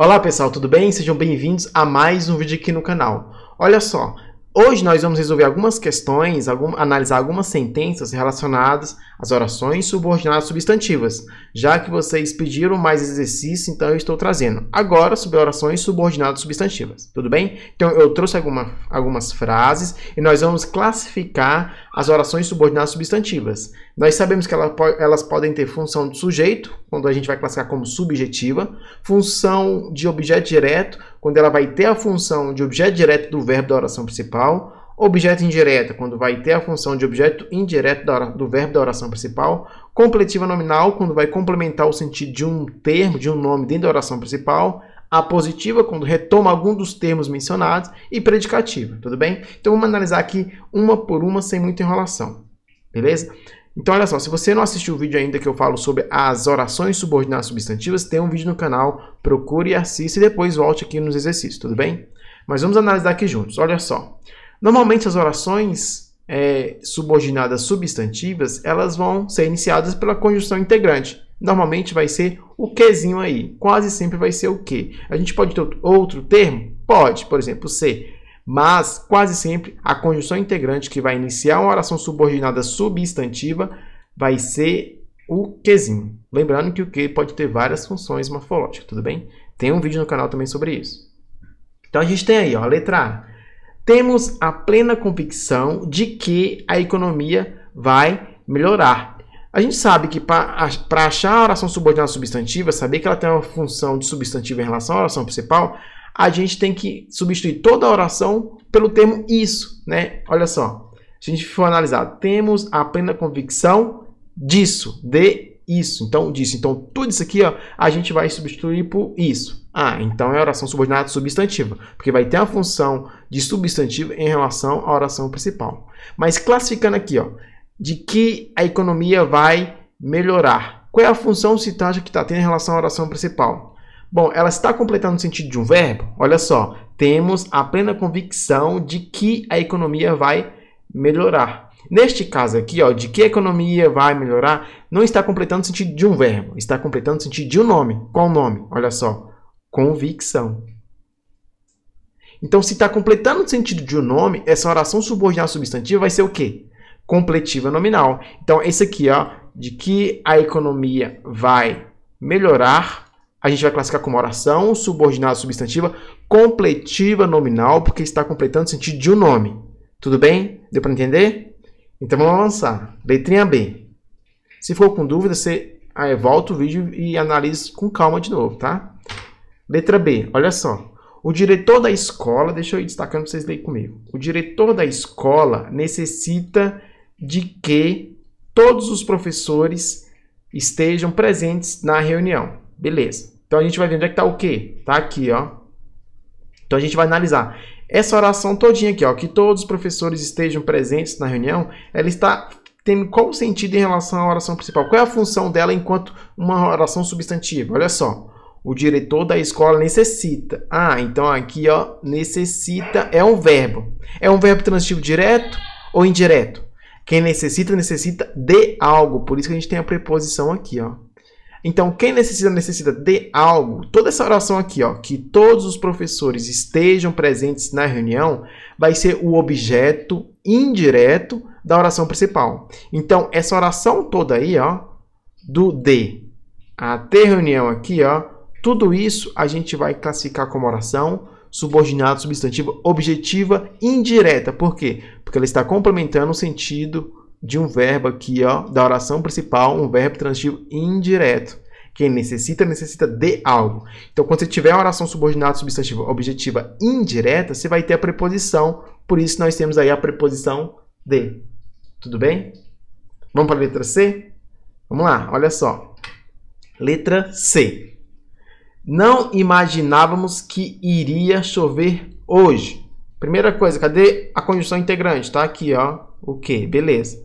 Olá pessoal, tudo bem? Sejam bem-vindos a mais um vídeo aqui no canal. Olha só, hoje nós vamos resolver algumas questões, algum, analisar algumas sentenças relacionadas às orações subordinadas substantivas. Já que vocês pediram mais exercício, então eu estou trazendo agora sobre orações subordinadas substantivas, tudo bem? Então eu trouxe alguma, algumas frases e nós vamos classificar as orações subordinadas substantivas. Nós sabemos que elas podem ter função de sujeito, quando a gente vai classificar como subjetiva, função de objeto direto, quando ela vai ter a função de objeto direto do verbo da oração principal, objeto indireto, quando vai ter a função de objeto indireto do verbo da oração principal, completiva nominal, quando vai complementar o sentido de um termo, de um nome dentro da oração principal, a positiva quando retoma algum dos termos mencionados, e predicativa, tudo bem? Então vamos analisar aqui uma por uma sem muita enrolação, beleza? Então olha só, se você não assistiu o vídeo ainda que eu falo sobre as orações subordinadas substantivas, tem um vídeo no canal, procure e assista e depois volte aqui nos exercícios, tudo bem? Mas vamos analisar aqui juntos, olha só. Normalmente as orações é, subordinadas substantivas, elas vão ser iniciadas pela conjunção integrante, normalmente vai ser o quezinho aí. Quase sempre vai ser o que. A gente pode ter outro termo? Pode, por exemplo, ser. Mas quase sempre a conjunção integrante que vai iniciar uma oração subordinada substantiva vai ser o quezinho. Lembrando que o que pode ter várias funções morfológicas, tudo bem? Tem um vídeo no canal também sobre isso. Então a gente tem aí, ó, a letra A. Temos a plena convicção de que a economia vai melhorar a gente sabe que para achar a oração subordinada substantiva, saber que ela tem uma função de substantivo em relação à oração principal, a gente tem que substituir toda a oração pelo termo isso, né? Olha só, se a gente for analisar, temos a plena convicção disso, de isso, então disso. Então tudo isso aqui, ó, a gente vai substituir por isso. Ah, então é oração subordinada substantiva, porque vai ter a função de substantivo em relação à oração principal. Mas classificando aqui, ó, de que a economia vai melhorar. Qual é a função citada que está tendo em relação à oração principal? Bom, ela está completando o sentido de um verbo? Olha só, temos a plena convicção de que a economia vai melhorar. Neste caso aqui, ó, de que a economia vai melhorar, não está completando o sentido de um verbo, está completando o sentido de um nome. Qual nome? Olha só, convicção. Então, se está completando o sentido de um nome, essa oração subordinada substantiva vai ser o quê? completiva nominal. Então, esse aqui, ó, de que a economia vai melhorar, a gente vai classificar como oração subordinada substantiva completiva nominal, porque está completando o sentido de um nome. Tudo bem? Deu para entender? Então vamos avançar. Letrinha B. Se for com dúvida, você aí, ah, volta o vídeo e analisa com calma de novo, tá? Letra B, olha só. O diretor da escola, deixa eu ir destacando para vocês lerem comigo. O diretor da escola necessita de que todos os professores estejam presentes na reunião. Beleza. Então a gente vai ver onde é que tá o quê? Tá aqui, ó. Então a gente vai analisar. Essa oração todinha aqui, ó, que todos os professores estejam presentes na reunião, ela está tendo qual sentido em relação à oração principal? Qual é a função dela enquanto uma oração substantiva? Olha só. O diretor da escola necessita. Ah, então aqui, ó, necessita é um verbo. É um verbo transitivo direto ou indireto? Quem necessita, necessita de algo. Por isso que a gente tem a preposição aqui, ó. Então, quem necessita, necessita de algo. Toda essa oração aqui, ó, que todos os professores estejam presentes na reunião, vai ser o objeto indireto da oração principal. Então, essa oração toda aí, ó, do de até reunião aqui, ó, tudo isso a gente vai classificar como oração subordinado, substantivo objetiva, indireta. Por quê? Porque ela está complementando o sentido de um verbo aqui, ó, da oração principal, um verbo transitivo indireto. Quem necessita, necessita de algo. Então, quando você tiver uma oração subordinada, substantiva, objetiva, indireta, você vai ter a preposição. Por isso, nós temos aí a preposição de. Tudo bem? Vamos para a letra C? Vamos lá, olha só. Letra C. Não imaginávamos que iria chover hoje. Primeira coisa, cadê a conjunção integrante? Tá aqui, ó. O que? Beleza.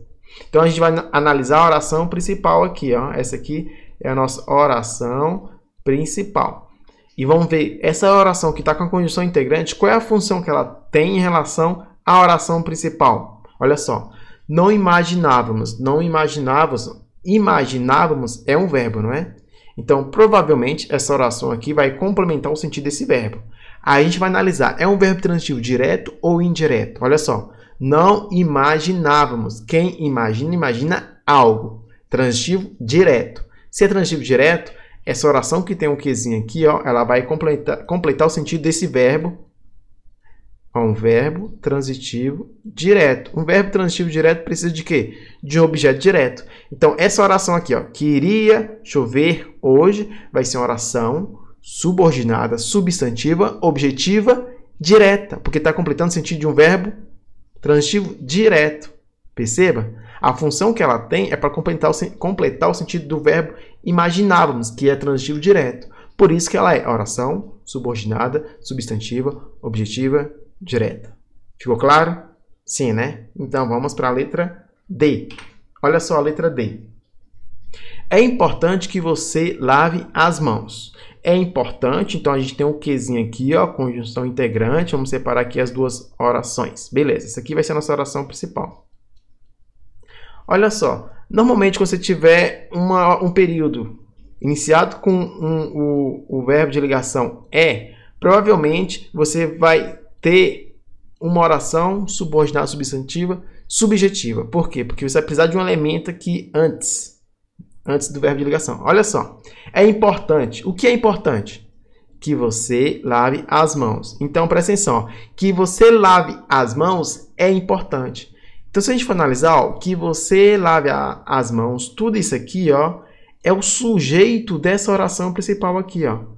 Então a gente vai analisar a oração principal aqui, ó. Essa aqui é a nossa oração principal. E vamos ver essa oração que está com a conjunção integrante, qual é a função que ela tem em relação à oração principal? Olha só. Não imaginávamos, não imaginávamos, imaginávamos é um verbo, não é? Então, provavelmente, essa oração aqui vai complementar o sentido desse verbo. Aí a gente vai analisar, é um verbo transitivo direto ou indireto? Olha só, não imaginávamos. Quem imagina, imagina algo. Transitivo direto. Se é transitivo direto, essa oração que tem um quezinho aqui, ó, ela vai completar, completar o sentido desse verbo a um verbo transitivo direto. Um verbo transitivo direto precisa de quê? De um objeto direto. Então, essa oração aqui, ó, queria chover hoje, vai ser uma oração subordinada, substantiva, objetiva, direta, porque está completando o sentido de um verbo transitivo direto. Perceba? A função que ela tem é para completar, completar o sentido do verbo imaginávamos, que é transitivo direto. Por isso que ela é oração subordinada, substantiva, objetiva, direta. Ficou claro? Sim, né? Então vamos para a letra D. Olha só a letra D. É importante que você lave as mãos. É importante, então a gente tem um quezinho aqui, ó, conjunção integrante. Vamos separar aqui as duas orações. Beleza, essa aqui vai ser a nossa oração principal. Olha só, normalmente quando você tiver uma, um período iniciado com um, o, o verbo de ligação é, provavelmente você vai ter uma oração subordinada substantiva subjetiva. Por quê? Porque você vai precisar de um elemento que antes, antes do verbo de ligação. Olha só, é importante. O que é importante? Que você lave as mãos. Então, presta atenção. Que você lave as mãos é importante. Então, se a gente for analisar, ó, que você lave a, as mãos, tudo isso aqui, ó, é o sujeito dessa oração principal aqui, ó.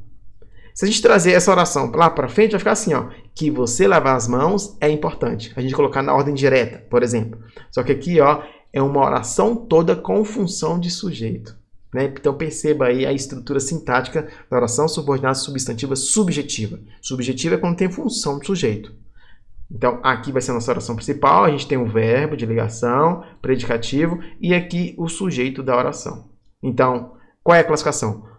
Se a gente trazer essa oração lá para frente, vai ficar assim, ó, que você lavar as mãos é importante. A gente colocar na ordem direta, por exemplo. Só que aqui, ó, é uma oração toda com função de sujeito. Né? Então perceba aí a estrutura sintática da oração subordinada substantiva subjetiva. Subjetiva é quando tem função de sujeito. Então aqui vai ser a nossa oração principal, a gente tem o um verbo de ligação, predicativo e aqui o sujeito da oração. Então, qual é a classificação?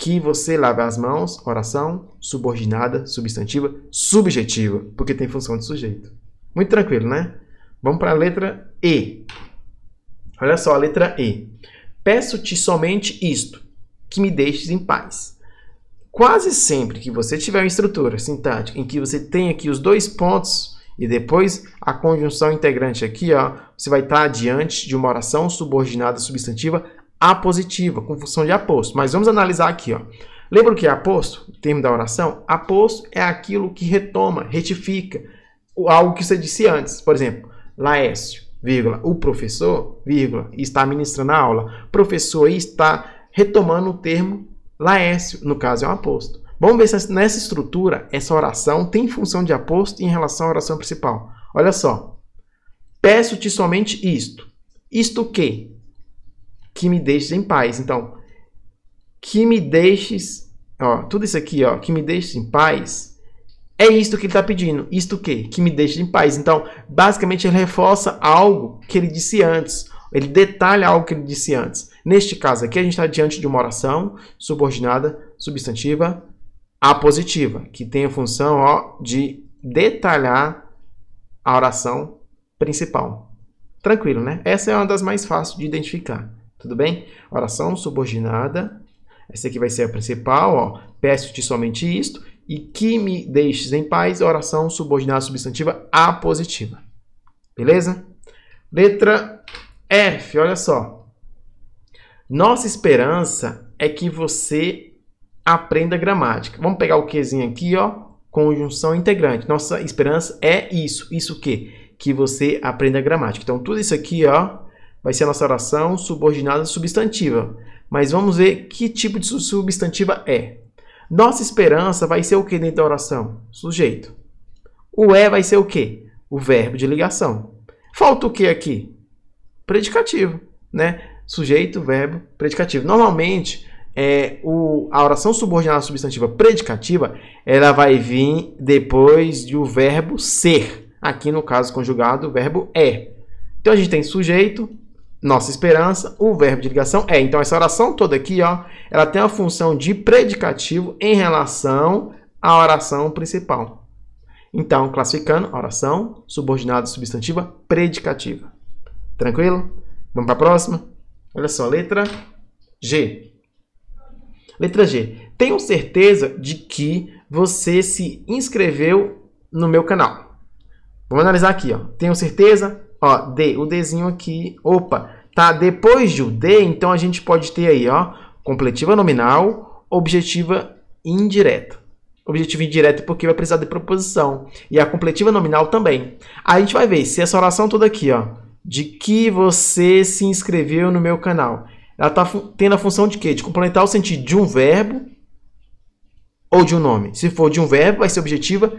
que você lave as mãos, oração, subordinada, substantiva, subjetiva, porque tem função de sujeito. Muito tranquilo, né? Vamos para a letra E. Olha só a letra E. Peço-te somente isto, que me deixes em paz. Quase sempre que você tiver uma estrutura sintática em que você tem aqui os dois pontos e depois a conjunção integrante aqui, ó, você vai estar tá diante de uma oração subordinada substantiva a positiva, com função de aposto. Mas vamos analisar aqui, ó. Lembra o que é aposto? O termo da oração? Aposto é aquilo que retoma, retifica algo que você disse antes. Por exemplo, Laércio, vírgula, o professor, vírgula, está ministrando a aula. Professor está retomando o termo Laércio, no caso é um aposto. Vamos ver se nessa estrutura essa oração tem função de aposto em relação à oração principal. Olha só. Peço-te somente isto. Isto que? que me deixes em paz. Então, que me deixes, ó, tudo isso aqui, ó, que me deixes em paz, é isto que ele está pedindo. Isto o quê? Que me deixes em paz. Então, basicamente, ele reforça algo que ele disse antes. Ele detalha algo que ele disse antes. Neste caso aqui, a gente está diante de uma oração subordinada, substantiva, apositiva, que tem a função ó, de detalhar a oração principal. Tranquilo, né? Essa é uma das mais fáceis de identificar. Tudo bem? Oração subordinada. Essa aqui vai ser a principal, ó. Peço-te somente isto e que me deixes em paz. Oração subordinada substantiva apositiva. Beleza? Letra F, olha só. Nossa esperança é que você aprenda gramática. Vamos pegar o quezinho aqui, ó. Conjunção integrante. Nossa esperança é isso. Isso o quê? Que você aprenda gramática. Então, tudo isso aqui, ó vai ser a nossa oração subordinada substantiva. Mas vamos ver que tipo de substantiva é. Nossa esperança vai ser o que dentro da oração? Sujeito. O é vai ser o que? O verbo de ligação. Falta o que aqui? Predicativo, né? Sujeito, verbo, predicativo. Normalmente, é, o, a oração subordinada substantiva predicativa, ela vai vir depois do verbo ser. Aqui, no caso conjugado, o verbo é. Então, a gente tem sujeito, nossa esperança, o verbo de ligação é. Então, essa oração toda aqui, ó, ela tem a função de predicativo em relação à oração principal. Então, classificando oração, subordinada, substantiva, predicativa. Tranquilo? Vamos para a próxima? Olha só, letra G. Letra G. Tenho certeza de que você se inscreveu no meu canal. Vamos analisar aqui, ó. Tenho certeza, Ó, D, o Dzinho aqui, opa, tá? Depois de o D, então a gente pode ter aí, ó, completiva nominal, objetiva indireta. Objetivo indireto porque vai precisar de proposição. E a completiva nominal também. Aí a gente vai ver se essa oração toda aqui, ó, de que você se inscreveu no meu canal. Ela tá tendo a função de quê? De complementar o sentido de um verbo ou de um nome. Se for de um verbo, vai ser objetiva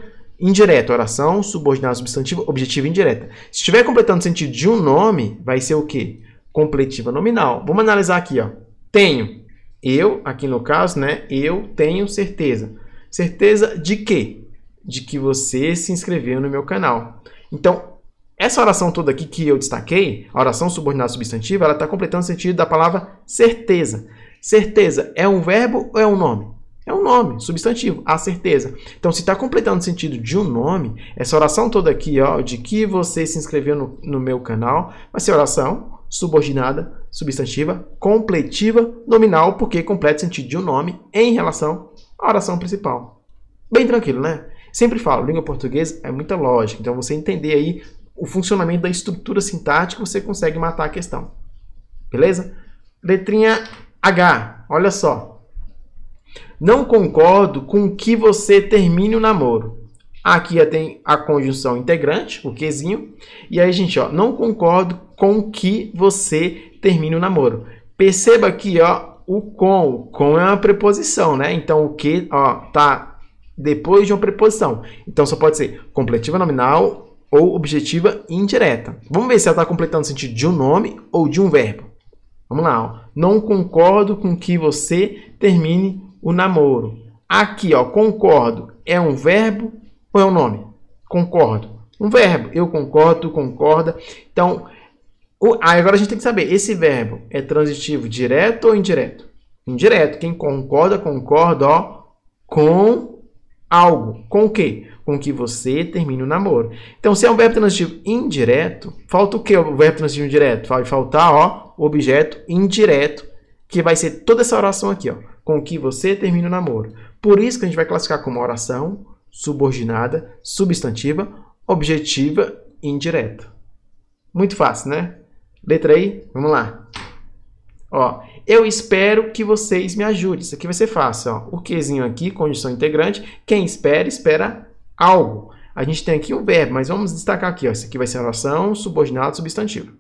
indireto, oração, subordinada, substantivo, objetivo indireta. Se estiver completando o sentido de um nome, vai ser o quê? Completiva nominal. Vamos analisar aqui, ó. Tenho. Eu, aqui no caso, né? Eu tenho certeza. Certeza de quê? De que você se inscreveu no meu canal. Então, essa oração toda aqui que eu destaquei, a oração subordinada substantiva, ela está completando o sentido da palavra certeza. Certeza é um verbo ou é um nome? É um nome, substantivo, a certeza. Então, se está completando o sentido de um nome, essa oração toda aqui, ó, de que você se inscreveu no, no meu canal, vai ser oração subordinada, substantiva, completiva, nominal, porque completa o sentido de um nome em relação à oração principal. Bem tranquilo, né? Sempre falo, língua portuguesa é muita lógica. Então, você entender aí o funcionamento da estrutura sintática, você consegue matar a questão. Beleza? Letrinha H, olha só. Não concordo com que você termine o namoro. Aqui tem a conjunção integrante, o quezinho. E aí, gente, ó, não concordo com que você termine o namoro. Perceba aqui, ó, o com. O com é uma preposição, né? Então, o que, ó, tá depois de uma preposição. Então, só pode ser completiva nominal ou objetiva indireta. Vamos ver se ela está completando o sentido de um nome ou de um verbo. Vamos lá, ó. Não concordo com que você termine o namoro. Aqui, ó, concordo é um verbo ou é um nome? Concordo. Um verbo. Eu concordo, tu concorda. Então, o, agora a gente tem que saber, esse verbo é transitivo direto ou indireto? Indireto. Quem concorda, concorda, ó, com algo. Com o quê? Com que você termine o namoro. Então, se é um verbo transitivo indireto, falta o quê o verbo transitivo indireto? Vai faltar, ó, objeto indireto, que vai ser toda essa oração aqui, ó com que você termina o namoro. Por isso que a gente vai classificar como oração, subordinada, substantiva, objetiva e indireta. Muito fácil, né? Letra aí, vamos lá. Ó, eu espero que vocês me ajudem. Isso aqui vai ser fácil, ó. O quezinho aqui, condição integrante. Quem espera, espera algo. A gente tem aqui o um verbo, mas vamos destacar aqui, ó. Isso aqui vai ser oração, subordinada substantiva.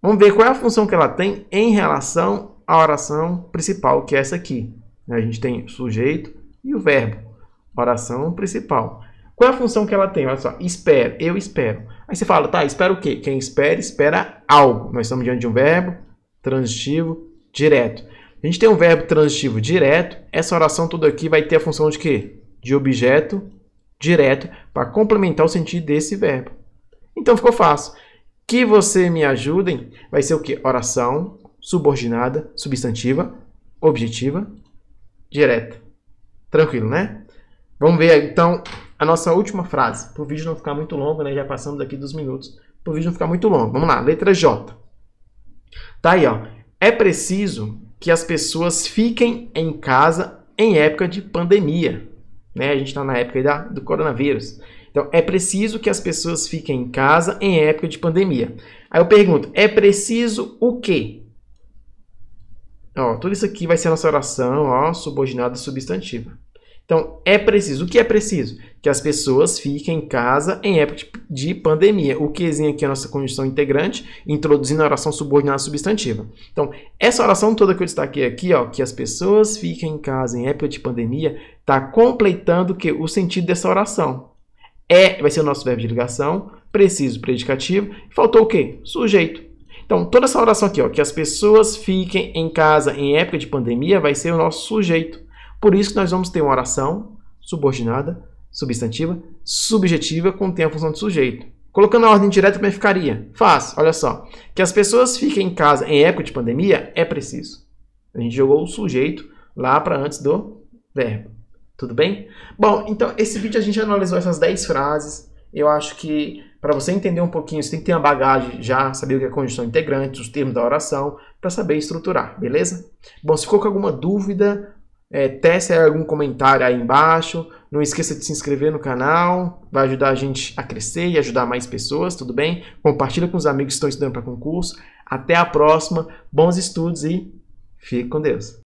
Vamos ver qual é a função que ela tem em relação a oração principal, que é essa aqui. Né? A gente tem o sujeito e o verbo. Oração principal. Qual é a função que ela tem? Olha só, espera eu espero. Aí você fala, tá, espera o quê? Quem espera, espera algo. Nós estamos diante de um verbo transitivo direto. A gente tem um verbo transitivo direto. Essa oração toda aqui vai ter a função de quê? De objeto direto para complementar o sentido desse verbo. Então ficou fácil. Que você me ajudem vai ser o quê? Oração subordinada, substantiva, objetiva, direta. Tranquilo, né? Vamos ver então a nossa última frase, para o vídeo não ficar muito longo, né? Já passamos aqui dos minutos, para o vídeo não ficar muito longo. Vamos lá, letra J. Tá aí, ó. É preciso que as pessoas fiquem em casa em época de pandemia. Né? A gente está na época da, do coronavírus. Então, é preciso que as pessoas fiquem em casa em época de pandemia. Aí eu pergunto, é preciso o quê? Ó, tudo isso aqui vai ser a nossa oração, ó, subordinada substantiva. Então, é preciso. O que é preciso? Que as pessoas fiquem em casa em época de pandemia. O quezinho aqui é a nossa condição integrante, introduzindo a oração subordinada substantiva. Então, essa oração toda que eu destaquei aqui, ó, que as pessoas fiquem em casa em época de pandemia, está completando que o sentido dessa oração. É vai ser o nosso verbo de ligação, preciso, predicativo. Faltou o quê? Sujeito. Então, toda essa oração aqui, ó, que as pessoas fiquem em casa em época de pandemia, vai ser o nosso sujeito. Por isso que nós vamos ter uma oração subordinada, substantiva, subjetiva, tem a função de sujeito. Colocando a ordem direta, como é ficaria? Faz, olha só. Que as pessoas fiquem em casa em época de pandemia é preciso. A gente jogou o sujeito lá para antes do verbo. Tudo bem? Bom, então esse vídeo a gente analisou essas 10 frases. Eu acho que para você entender um pouquinho, você tem que ter uma bagagem já, saber o que é conjunção integrante, os termos da oração, para saber estruturar, beleza? Bom, se ficou com alguma dúvida, é, teste algum comentário aí embaixo. Não esqueça de se inscrever no canal, vai ajudar a gente a crescer e ajudar mais pessoas, tudo bem? Compartilha com os amigos que estão estudando para concurso. Até a próxima, bons estudos e fique com Deus.